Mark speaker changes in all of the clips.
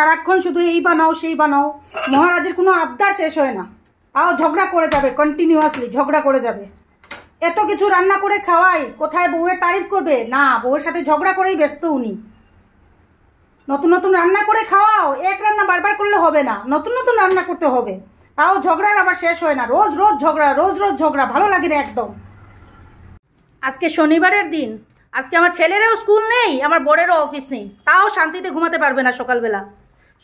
Speaker 1: সারাক্ষণ শুধু এই বানাও সেই বানাও মহারাজের কোনো আবদার শেষ হয় না তাও ঝগড়া করে যাবে কন্টিনিউয়াসলি ঝগড়া করে যাবে এত কিছু রান্না করে খাওয়াই কোথায় বউয়ের তারিফ করবে না বউয়ের সাথে ঝগড়া করেই ব্যস্ত উনি নতুন নতুন রান্না করে খাওয়াও এক রান্না বারবার করলে হবে না নতুন নতুন রান্না করতে হবে তাও ঝগড়ার আবার শেষ হয় না রোজ রোজ ঝগড়া রোজ রোজ ঝগড়া ভালো লাগে না একদম আজকে শনিবারের দিন আজকে আমার ছেলেরও স্কুল নেই আমার বরেরও অফিস নেই তাও শান্তিতে ঘুমাতে পারবে না সকালবেলা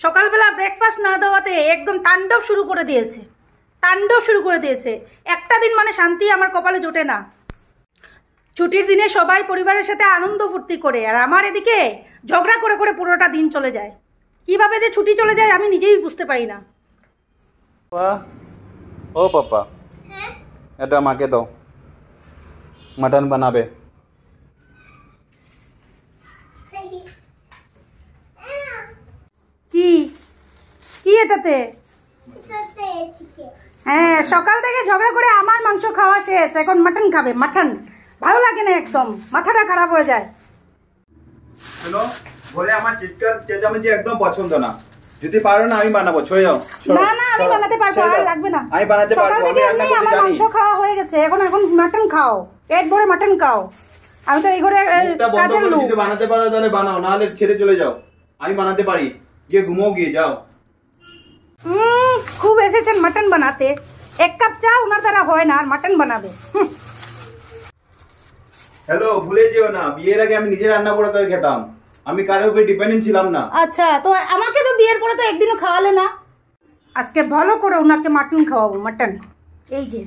Speaker 1: সকালবেলা ব্রেকফাস্ট না দেওয়াতে একদম তাণ্ডব শুরু করে দিয়েছে তাণ্ডব শুরু করে দিয়েছে একটা দিন মানে শান্তি আমার কপালে জোটে না ছুটির দিনে সবাই পরিবারের সাথে আনন্দ ফুর্তি করে আর আমার এদিকে ঝগড়া করে করে পুরোটা দিন চলে যায় কিভাবে যে ছুটি চলে যায় আমি নিজেই বুঝতে পারি না ও পাপা হ্যাঁ? এটা মাকে দাও মাটন বানাবে এটাতে হ্যাঁ সকাল থেকে ঝগড়া করে আমার মাংস খাওয়া শেষ এখন মাটন খাবে মাটন ভালো লাগে না একদম মাথাটা খারাপ হয়ে যায় গেছে মাটন খাও মাটন খাও আমি তো এই ঘরে বানাতে পারো তাহলে বানাও নাহলে ছেড়ে চলে যাও আমি বানাতে পারি গিয়ে ঘুমো গিয়ে যাও খুব এসেছেন মাটন বানাতে এক কাপ চা ওনার দ্বারা হয় না আর মাটন বানাবে হ্যালো ভুলে যেও না বিয়ের আগে আমি নিজে রান্না করে তবে খেতাম আমি কারোর উপরে ডিপেন্ডেন্ট ছিলাম না আচ্ছা তো আমাকে তো বিয়ের পরে তো একদিনও খাওয়ালে না আজকে ভালো করে ওনাকে মাটন খাওয়াবো মাটন এই যে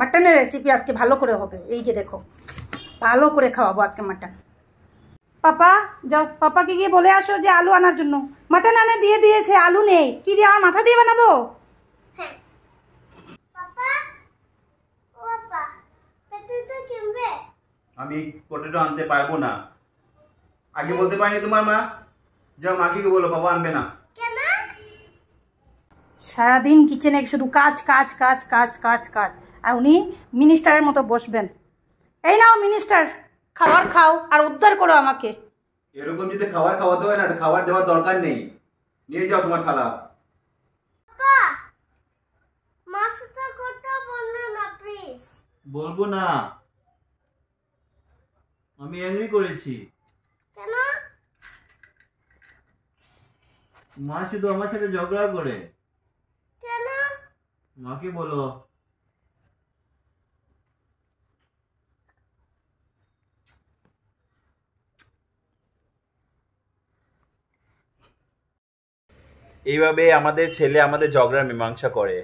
Speaker 1: মাটনের রেসিপি আজকে ভালো করে হবে এই যে দেখো ভালো করে খাওয়াবো আজকে মাটন পাপা যাও পাপাকে গিয়ে বলে আসো যে আলু আনার জন্য মাটন আনে দিয়ে দিয়েছে আলু নেই কি দিয়ে আমার মাথা দিয়ে বানাবো হ্যাঁ। আমি পটেটো আনতে পারবো না আগে বলতে পারিনি তোমার মা যা মাকে বলো বাবা আনবে না সারাদিন কিচেনে শুধু কাজ কাজ কাজ কাজ কাজ কাজ আর উনি মিনিস্টারের মতো বসবেন এই নাও মিনিস্টার খাবার খাও আর উদ্ধার করো আমাকে এরকম যদি খাবার খাওয়াতে হয় না খাবার দেওয়ার দরকার নেই নিয়ে যাও তোমার থালা বলবো না আমি এমনি করেছি মা শুধু আমার সাথে ঝগড়া করে মাকে বলো এইভাবে আমাদের ছেলে আমাদের ঝগড়ার মীমাংসা করে